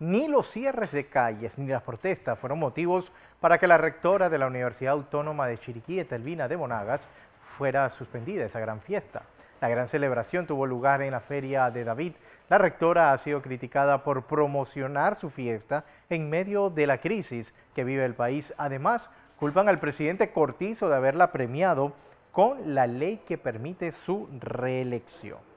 ni los cierres de calles ni las protestas fueron motivos para que la rectora de la Universidad Autónoma de Chiriquí, Etelvina de Monagas, fuera suspendida esa gran fiesta. La gran celebración tuvo lugar en la Feria de David. La rectora ha sido criticada por promocionar su fiesta en medio de la crisis que vive el país. Además, culpan al presidente Cortizo de haberla premiado con la ley que permite su reelección.